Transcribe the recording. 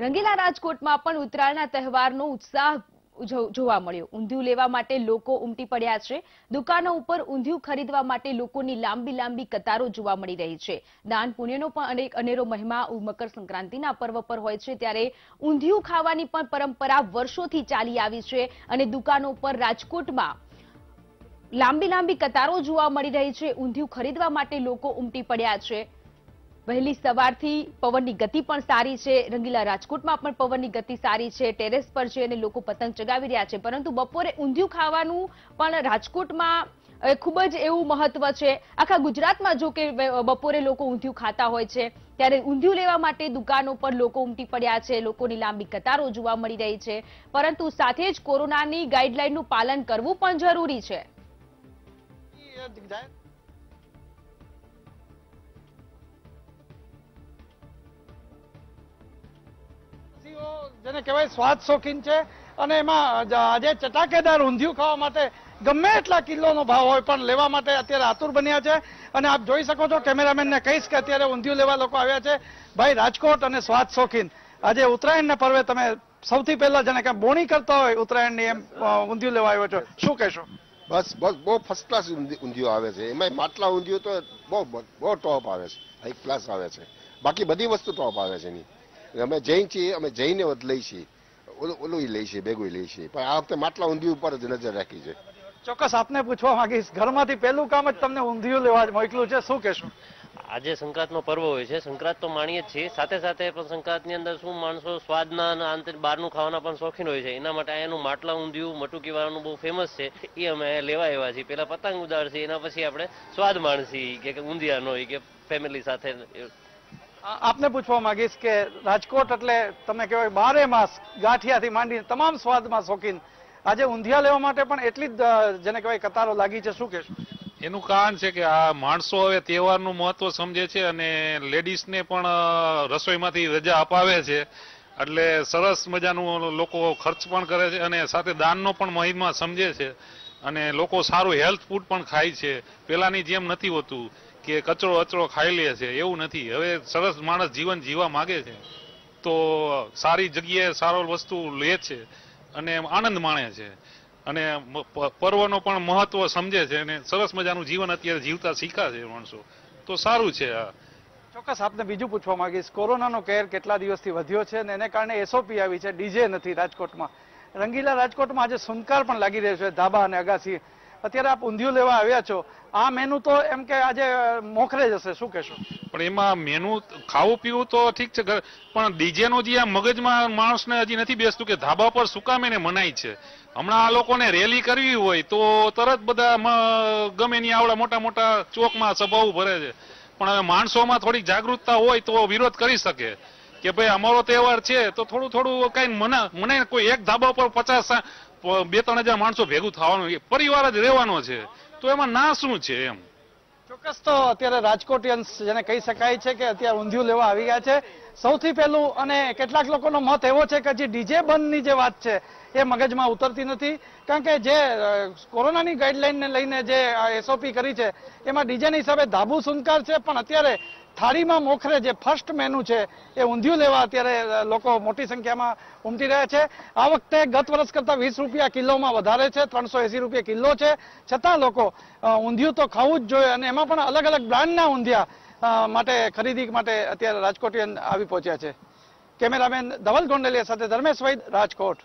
રંગીલા રાજકોટમાં પણ ઉત્તરાયણના તહેવારનો ઉત્સાહ જોવા મળ્યો ઊંધિયું લેવા માટે લોકો ઉમટી પડ્યા છે દુકાનો ઉપર ઊંધિયું ખરીદવા માટે લોકોની લાંબી લાંબી કતારો જોવા મળી રહી છે દાન પુણ્યનો પણ અનેરો મહિમા મકર સંક્રાંતિના પર્વ પર હોય છે ત્યારે ઊંધિયું ખાવાની પણ પરંપરા વર્ષોથી ચાલી આવી છે અને દુકાનો પર રાજકોટમાં લાંબી લાંબી કતારો જોવા મળી રહી છે ઊંધિયું ખરીદવા માટે લોકો ઉમટી પડ્યા છે વહેલી સવારથી પવનની ગતિ પણ સારી છે રંગીલા રાજકોટમાં પણ પવનની ગતિ સારી છે ટેરેસ પર છે અને લોકો પતંગ ચગાવી રહ્યા છે પરંતુ બપોરે ઊંધિયું ખાવાનું પણ રાજકોટમાં ખૂબ જ એવું મહત્વ છે આખા ગુજરાતમાં જો કે બપોરે લોકો ઊંધિયું ખાતા હોય છે ત્યારે ઊંધિયું લેવા માટે દુકાનો પર લોકો ઉમટી પડ્યા છે લોકોની લાંબી કતારો જોવા મળી રહી છે પરંતુ સાથે જ કોરોનાની ગાઈડલાઈનનું પાલન કરવું પણ જરૂરી છે જેને કહેવાય સ્વાદ શોખીન છે અને એમાં આજે ચટાકેદાર ઊંધિયું ખાવા માટે ગમે એટલા કિલ્લોનો ભાવ હોય પણ લેવા માટે અત્યારે આતુર બન્યા છે અને આપ જોઈ શકો છો કેમેરામેનને કહીશ કે અત્યારે ઊંધિયું લેવા લોકો આવ્યા છે ભાઈ રાજકોટ અને સ્વાદ શોખીન આજે ઉત્તરાયણના પર્વે તમે સૌથી પહેલા જેને કે બોણી કરતા હોય ઉત્તરાયણની એમ ઊંધિયું લેવા આવ્યો છો શું કહેશો બસ બસ બહુ ફર્સ્ટ ક્લાસ ઊંધિયું આવે છે એમાં માટલા ઊંધિયું તો બહુ બહુ ટોપ આવે છે એક ક્લાસ આવે છે બાકી બધી વસ્તુ ટોપ આવે છે એની અમે જૈન છીએ અમે જઈને લઈ છીએ ઓલું લઈ છીએ ભેગું લઈ છીએ પણ આ વખતે માટલા ઊંધિયું ઉપર જ નજર રાખી છે ચોક્કસ આપને પૂછવા માંગીશ ઘરમાંથી પહેલું કામ જ તમને ઊંધિયું લેવા મોકલું છે શું કહેશું આજે સંક્રાંતનો પર્વ હોય છે સંક્રાંત તો માણીએ જ છીએ સાથે સાથે પણ સંક્રાંતની અંદર શું માણસો સ્વાદના અને આંતર બહારનું ખાવાના પણ શોખીન હોય છે એના માટે અહીંયાનું માટલા ઊંધિયું મટુકી વાળાનું બહુ ફેમસ છે એ અમે લેવા આવ્યા છીએ પહેલાં પતંગ ઉડાડશે એના પછી આપણે સ્વાદ માણસી કે ઊંધિયાનો કે ફેમિલી સાથે આપને પૂછવા માંગીશ કે રાજકોટ એટલે તમે કહેવાય બારે માસ ગાંઠિયાથી માંડીને તમામ સ્વાદમાં શોખીન આજે ઊંધિયા લેવા માટે પણ એટલી જ જેને કહેવાય કતારો લાગી છે શું કહેશો એનું કારણ છે કે આ માણસો હવે તહેવારનું મહત્વ સમજે છે અને લેડીઝને પણ રસોઈમાંથી રજા અપાવે છે એટલે સરસ મજાનું લોકો ખર્ચ પણ કરે છે અને સાથે દાનનો પણ મહિમા સમજે છે અને લોકો સારું હેલ્થ ફૂડ પણ ખાય છે પહેલાંની જેમ નથી હોતું કે કચરો અચરો ખાઈ લે છે એવું નથી હવે સરસ માણસ જીવન જીવવા માંગે છે તો સારી જગ્યાએ સારો વસ્તુ લે છે અને આનંદ માણે છે અને પર્વનો પણ મહત્વ સમજે છે અને સરસ મજાનું જીવન અત્યારે જીવતા શીખા છે માણસો તો સારું છે આ ચોક્કસ આપને બીજું પૂછવા માંગીશ કોરોનાનો કેર કેટલા દિવસથી વધ્યો છે અને એને કારણે એસઓપી આવી છે ડીજે નથી રાજકોટમાં રંગીલા રાજકોટમાં આજે સુનકાર પણ લાગી રહ્યો છે ધાબા અને અગાસી અત્યારે આપ ઊંધિયું લેવા આવ્યા છો આ મેનુ તો એમ કે આજે મોખરે જશે શું કહેશો પણ એમાં મેનુ ખાવું પીવું તો ઠીક છે પણ ડીજેનું જે આ મગજમાં માણસને હજી નથી બેસતું કે ધાબા પર સુકામે ને મનાય છે હમણાં આ લોકોને રેલી કરવી હોય તો તરત બધા ગમે ની આવડા મોટા મોટા ચોકમાં સભાઓ ભરે છે પણ હવે માણસોમાં થોડીક જાગૃતતા હોય તો વિરોધ કરી શકે કે ભાઈ અમારો તહેવાર છે તો થોડું થોડું કઈ મના મને કોઈ એક ધાબા પર પચાસ બે ત્રણ હજાર માણસો ભેગું થવાનું પરિવાર જ રહેવાનો છે તો એમાં ના શું છે એમ ચોક્કસ તો અત્યારે રાજકોટિયન્સ જેને કહી શકાય છે કે અત્યારે ઊંધિયું લેવા આવી ગયા છે સૌથી પહેલું અને કેટલાક લોકોનો મત એવો છે કે જે ડીજે બંધની જે વાત છે એ મગજમાં ઉતરતી નથી કારણ કે જે કોરોનાની ગાઈડલાઈનને લઈને જે એસઓપી કરી છે એમાં ડીજેની હિસાબે ધાબુ સુનકાર છે પણ અત્યારે થાળીમાં મોખરે જે ફર્સ્ટ મેનુ છે એ ઊંધિયું લેવા અત્યારે લોકો મોટી સંખ્યામાં ઉમટી રહ્યા છે આ વખતે ગત વર્ષ કરતાં વીસ રૂપિયા કિલોમાં વધારે છે ત્રણસો એસી રૂપિયા કિલો છે છતાં લોકો ઊંધિયું તો ખાવું જ જોઈએ અને એમાં પણ અલગ અલગ બ્રાન્ડના ઊંધિયા માટે ખરીદી માટે અત્યારે રાજકોટિયન આવી પહોંચ્યા છે કેમેરામેન ધવલ ગોંડલિયા સાથે ધર્મેશ વૈદ રાજકોટ